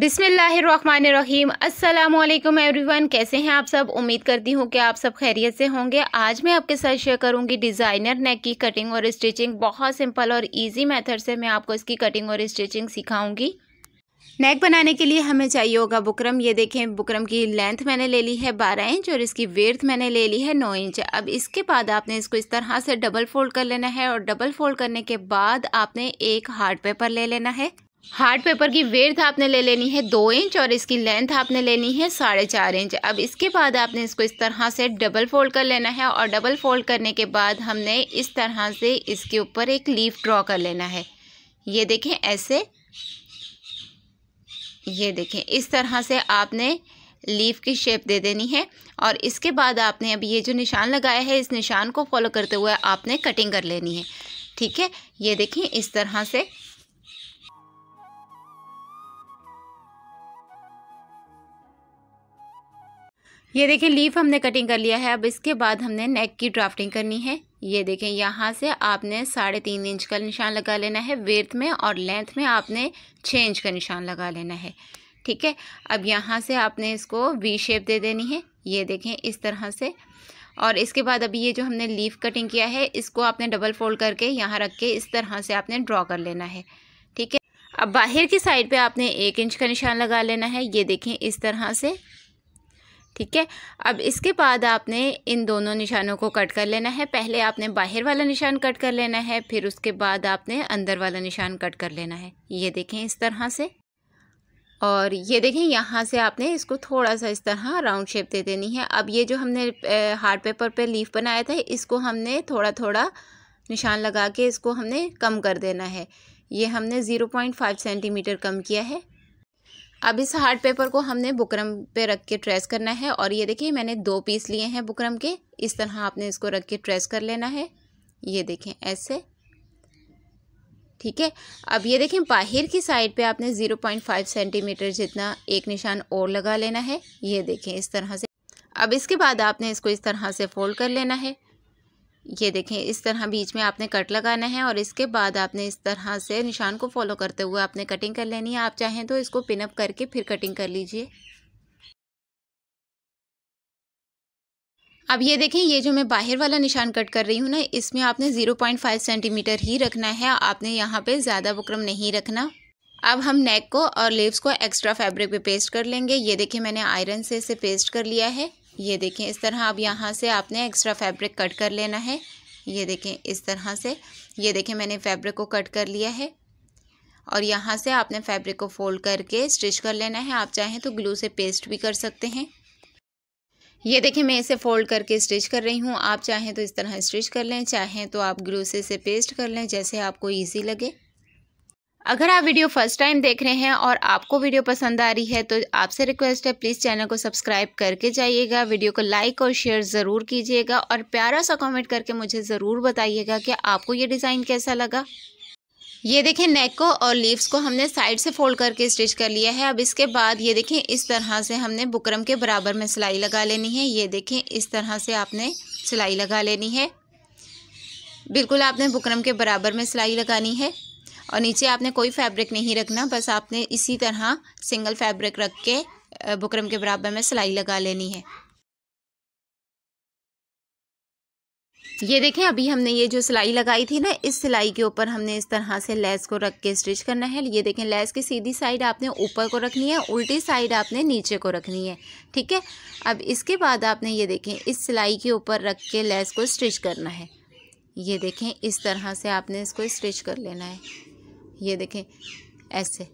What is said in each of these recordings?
बिसमीम अल्लाम एवरीवन कैसे हैं आप सब उम्मीद करती हूँ कि आप सब खैरियत से होंगे आज मैं आपके साथ शेयर करूँगी डिज़ाइनर नेक की कटिंग और स्टिचिंग बहुत सिंपल और इजी मेथड से मैं आपको इसकी कटिंग और स्टिचिंग सिखाऊंगी नेक बनाने के लिए हमें चाहिए होगा बुकरम ये देखें बुकरम की लेंथ मैंने ले ली है बारह इंच और इसकी वेर्थ मैंने ले ली है नौ इंच अब इसके बाद आपने इसको इस तरह से डबल फोल्ड कर लेना है और डबल फोल्ड करने के बाद आपने एक हार्ड पेपर ले लेना है हार्ड पेपर की वेर्थ आपने ले लेनी है दो इंच और इसकी लेंथ आपने लेनी है साढ़े चार इंच अब इसके बाद आपने इसको इस तरह से डबल फोल्ड कर लेना है और डबल फोल्ड करने के बाद हमने इस तरह से इसके ऊपर एक लीफ ड्रॉ कर लेना है ये देखें ऐसे ये देखें इस तरह से आपने लीफ की शेप दे देनी है और इसके बाद आपने अब ये जो निशान लगाया है इस निशान को फॉलो करते हुए आपने कटिंग कर लेनी है ठीक है ये देखें इस तरह से ये देखें लीफ हमने कटिंग कर लिया है अब इसके बाद हमने नेक की ड्राफ्टिंग करनी है ये देखें यहाँ से आपने साढ़े तीन इंच का निशान लगा लेना है वेर्थ में और लेंथ में आपने छः इंच का निशान लगा लेना है ठीक है अब यहाँ से आपने इसको वी शेप दे देनी है ये देखें इस तरह से और इसके बाद अभी ये जो हमने लीफ कटिंग किया है इसको आपने डबल फोल्ड करके यहाँ रख के इस तरह से आपने ड्रॉ कर लेना है ठीक है अब बाहर की साइड पे आपने एक इंच का निशान लगा लेना है ये देखें इस तरह से ठीक है अब इसके बाद आपने इन दोनों निशानों को कट कर लेना है पहले आपने बाहर वाला निशान कट कर लेना है फिर उसके बाद आपने अंदर वाला निशान कट कर लेना है ये देखें इस तरह से और ये देखें यहाँ से आपने इसको थोड़ा सा इस तरह राउंड शेप दे देनी है अब ये जो हमने हार्ड पेपर पे लीफ बनाया था इसको हमने थोड़ा थोड़ा निशान लगा के इसको हमने कम कर देना है ये हमने ज़ीरो पॉइंट फाइव सेंटीमीटर कम किया है अब इस हार्ड पेपर को हमने बुकरम पे रख के ट्रेस करना है और ये देखिए मैंने दो पीस लिए हैं बुकरम के इस तरह आपने इसको रख के ट्रेस कर लेना है ये देखें ऐसे ठीक है अब ये देखें बाहर की साइड पे आपने ज़ीरो पॉइंट फाइव सेंटीमीटर जितना एक निशान और लगा लेना है ये देखें इस तरह से अब इसके बाद आपने इसको इस तरह से फोल्ड कर लेना है ये देखें इस तरह बीच में आपने कट लगाना है और इसके बाद आपने इस तरह से निशान को फॉलो करते हुए आपने कटिंग कर लेनी है आप चाहें तो इसको पिनअप करके फिर कटिंग कर लीजिए अब ये देखें ये जो मैं बाहर वाला निशान कट कर रही हूँ ना इसमें आपने ज़ीरो पॉइंट फाइव सेंटीमीटर ही रखना है आपने यहाँ पे ज़्यादा बुकरम नहीं रखना अब हम नेक को और लिव्स को एक्स्ट्रा फैब्रिक पे पेस्ट कर लेंगे ये देखें मैंने आयरन से इसे पेस्ट कर लिया है ये देखें इस तरह अब यहाँ से आपने एक्स्ट्रा फैब्रिक कट कर लेना है ये देखें इस तरह से ये देखें मैंने फैब्रिक को कट कर लिया है और यहाँ से आपने फैब्रिक को फोल्ड करके स्टिच कर लेना है आप चाहें तो ग्लू से पेस्ट भी कर सकते हैं ये देखें मैं इसे फोल्ड करके स्टिच कर रही हूँ आप चाहें तो इस तरह स्टिच कर लें चाहें तो आप ग्लू से इसे पेस्ट कर लें जैसे आपको ईजी लगे अगर आप वीडियो फर्स्ट टाइम देख रहे हैं और आपको वीडियो पसंद आ रही है तो आपसे रिक्वेस्ट है प्लीज़ चैनल को सब्सक्राइब करके जाइएगा वीडियो को लाइक और शेयर ज़रूर कीजिएगा और प्यारा सा कमेंट करके मुझे ज़रूर बताइएगा कि आपको ये डिज़ाइन कैसा लगा ये देखें नेक को और लीव्स को हमने साइड से फोल्ड करके स्टिच कर लिया है अब इसके बाद ये देखें इस तरह से हमने बुकरम के बराबर में सिलाई लगा लेनी है ये देखें इस तरह से आपने सिलाई लगा लेनी है बिल्कुल आपने बुकरम के बराबर में सिलाई लगानी है और नीचे आपने कोई फैब्रिक नहीं रखना बस आपने इसी तरह सिंगल फैब्रिक रख के बुकरम के बराबर में सिलाई लगा लेनी है ये देखें अभी हमने ये जो सिलाई लगाई थी ना इस सिलाई के ऊपर हमने इस तरह से लेस को रख के स्टिच करना है ये देखें लेस की सीधी साइड आपने ऊपर को रखनी है उल्टी साइड आपने नीचे को रखनी है ठीक है अब इसके बाद आपने ये देखें इस सिलाई के ऊपर रख के लेस को स्टिच करना है ये देखें इस तरह से आपने इसको स्टिच कर लेना है ये देखें ऐसे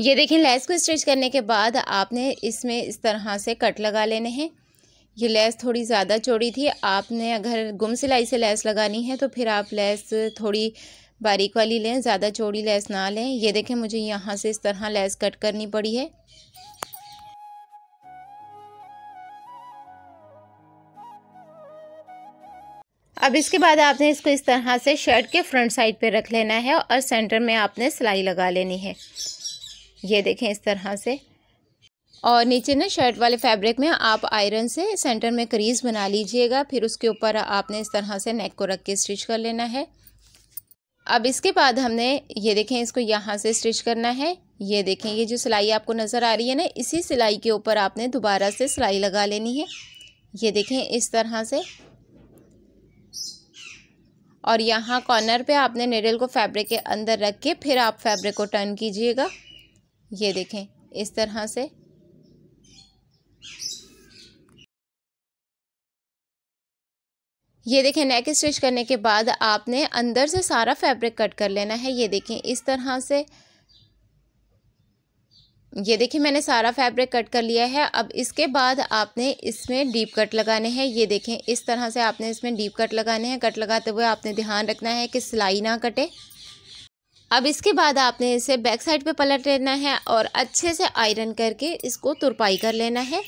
ये देखें लेस को स्ट्रिच करने के बाद आपने इसमें इस तरह से कट लगा लेने हैं ये लेस थोड़ी ज़्यादा चौड़ी थी आपने अगर गुम सिलाई से लेस लगानी है तो फिर आप लेस थोड़ी बारीक वाली लें ज़्यादा चौड़ी लेस ना लें ये देखें मुझे यहाँ से इस तरह लेस कट करनी पड़ी है अब इसके बाद आपने इसको इस तरह से शर्ट के फ्रंट साइड पे रख लेना है और सेंटर में आपने सिलाई लगा लेनी है ये देखें इस तरह से और नीचे ना शर्ट वाले फैब्रिक में आप आयरन से सेंटर में क्रीज बना लीजिएगा फिर उसके ऊपर आपने इस तरह से नेक को रख के स्टिच कर लेना है अब इसके बाद हमने ये देखें इसको यहाँ से स्टिच करना है ये देखें ये जो सिलाई आपको नज़र आ रही है ना इसी सिलाई के ऊपर आपने दोबारा से सिलाई लगा लेनी है ये देखें इस तरह से और यहाँ कॉर्नर पे आपने नेडल को फैब्रिक के अंदर रख के फिर आप फैब्रिक को टर्न कीजिएगा ये देखें इस तरह से ये देखें नेक स्टिच करने के बाद आपने अंदर से सारा फैब्रिक कट कर लेना है ये देखें इस तरह से ये देखिए मैंने सारा फैब्रिक कट कर लिया है अब इसके बाद आपने इसमें डीप कट लगाने हैं ये देखें इस तरह से आपने इसमें डीप कट लगाने हैं कट लगाते हुए आपने ध्यान रखना है कि सिलाई ना कटे अब इसके बाद आपने इसे बैक साइड पे पलट लेना है और अच्छे से आयरन करके इसको तुरपाई कर लेना है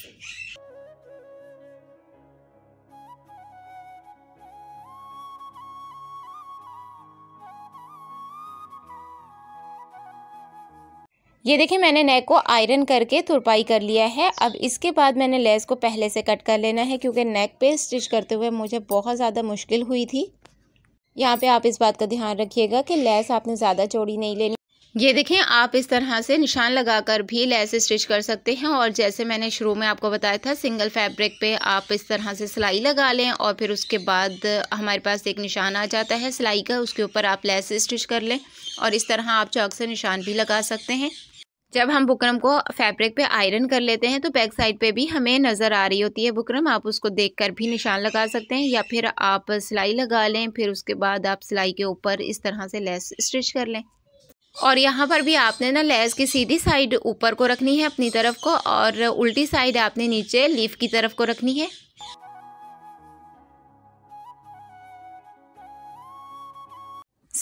ये देखिए मैंने नेक को आयरन करके तुरपाई कर लिया है अब इसके बाद मैंने लेस को पहले से कट कर लेना है क्योंकि नेक पे स्टिच करते हुए मुझे बहुत ज़्यादा मुश्किल हुई थी यहाँ पे आप इस बात का ध्यान रखिएगा कि लेस आपने ज़्यादा चौड़ी नहीं लेनी ये देखें आप इस तरह से निशान लगाकर भी लैस स्टिच कर सकते हैं और जैसे मैंने शुरू में आपको बताया था सिंगल फैब्रिक पे आप इस तरह से सिलाई लगा लें और फिर उसके बाद हमारे पास एक निशान आ जाता है सिलाई का उसके ऊपर आप लैस स्टिच कर लें और इस तरह आप चौक से निशान भी लगा सकते हैं जब हम बुकरम को फैब्रिक पे आयरन कर लेते हैं तो बैक साइड पे भी हमें नज़र आ रही होती है बुकरम आप उसको देखकर भी निशान लगा सकते हैं या फिर आप सिलाई लगा लें फिर उसके बाद आप सिलाई के ऊपर इस तरह से लेस स्टिच कर लें और यहाँ पर भी आपने ना लेस की सीधी साइड ऊपर को रखनी है अपनी तरफ को और उल्टी साइड आपने नीचे लीफ की तरफ को रखनी है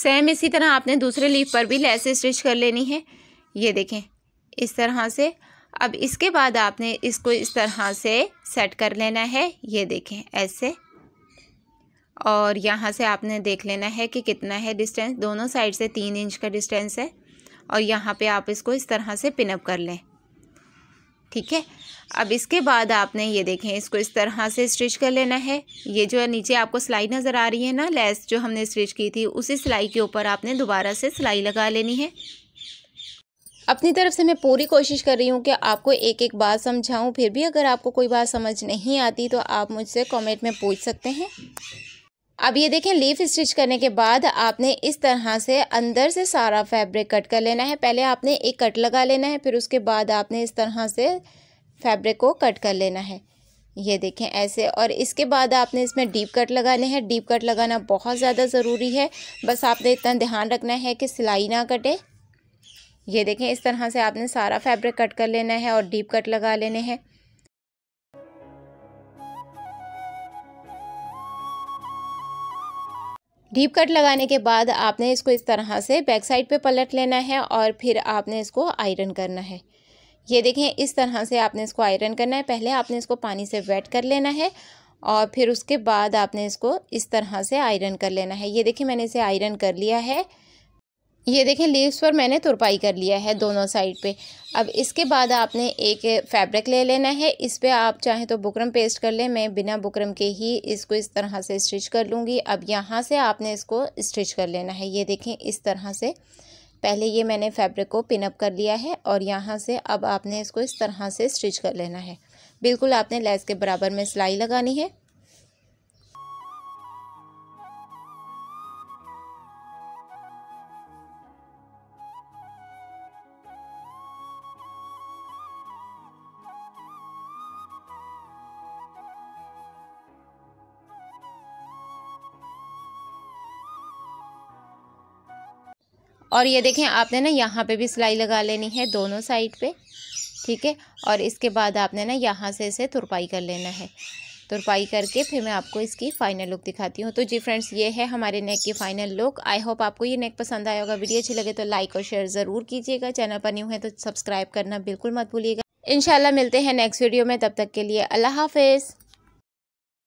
सेम इसी तरह आपने दूसरे लीफ पर भी लेस स्टिच कर लेनी है ये देखें इस तरह से अब इसके बाद आपने इसको इस तरह से सेट कर लेना है ये देखें ऐसे और यहाँ से आपने देख लेना है कि कितना है डिस्टेंस दोनों साइड से तीन इंच का डिस्टेंस है और यहाँ पे आप इसको इस तरह से पिनअप कर लें ठीक है अब इसके बाद आपने ये देखें इसको इस तरह से स्टिच कर लेना है ये जो है नीचे आपको सिलाई नज़र आ रही है ना लेस जो हमने स्टिच की थी उसी सिलाई के ऊपर आपने दोबारा से सिलाई लगा लेनी है अपनी तरफ से मैं पूरी कोशिश कर रही हूँ कि आपको एक एक बात समझाऊँ फिर भी अगर आपको कोई बात समझ नहीं आती तो आप मुझसे कमेंट में पूछ सकते हैं अब ये देखें लीफ स्टिच करने के बाद आपने इस तरह से अंदर से सारा फैब्रिक कट कर लेना है पहले आपने एक कट लगा लेना है फिर उसके बाद आपने इस तरह से फैब्रिक को कट कर लेना है ये देखें ऐसे और इसके बाद आपने इसमें डीप कट लगाने हैं डीप कट लगाना बहुत ज़्यादा ज़रूरी है बस आपने इतना ध्यान रखना है कि सिलाई ना कटे ये देखें इस तरह से आपने सारा फैब्रिक कट कर लेना है और डीप कट लगा लेने हैं डीप कट लगाने के बाद आपने इसको इस तरह से बैक साइड पे पलट लेना है और फिर आपने इसको आयरन करना है ये देखें इस तरह से आपने इसको आयरन करना है पहले आपने इसको पानी से वेट कर लेना है और फिर उसके बाद आपने इसको इस तरह से आयरन कर लेना है ये देखिए मैंने इसे आयरन कर लिया है ये देखें लीव्स पर मैंने तुरपाई कर लिया है हम्म। दोनों साइड पे अब इसके बाद आपने एक फैब्रिक ले लेना है इस पर आप चाहें तो बुकरम पेस्ट कर लें मैं बिना बुकरम के ही इसको इस तरह से स्टिच कर लूँगी अब यहाँ से आपने इसको स्टिच कर लेना है ये देखें इस तरह से पहले ये मैंने फैब्रिक को पिनअप कर लिया है और यहाँ से अब आपने इसको इस तरह से स्टिच कर लेना है बिल्कुल आपने लेस के बराबर में सिलाई लगानी है और ये देखें आपने ना यहाँ पे भी सिलाई लगा लेनी है दोनों साइड पे ठीक है और इसके बाद आपने ना यहाँ से इसे तुरपाई कर लेना है तुरपाई करके फिर मैं आपको इसकी फाइनल लुक दिखाती हूँ तो जी फ्रेंड्स ये है हमारे नेक की फाइनल लुक आई होप आपको ये नेक पसंद आया होगा वीडियो अच्छी लगे तो लाइक और शेयर ज़रूर कीजिएगा चैनल पर न्यू है तो सब्सक्राइब करना बिल्कुल मत भूलिएगा इंशाल्लाह मिलते हैं नेक्स्ट वीडियो में तब तक के लिए अल्लाह हाफिज़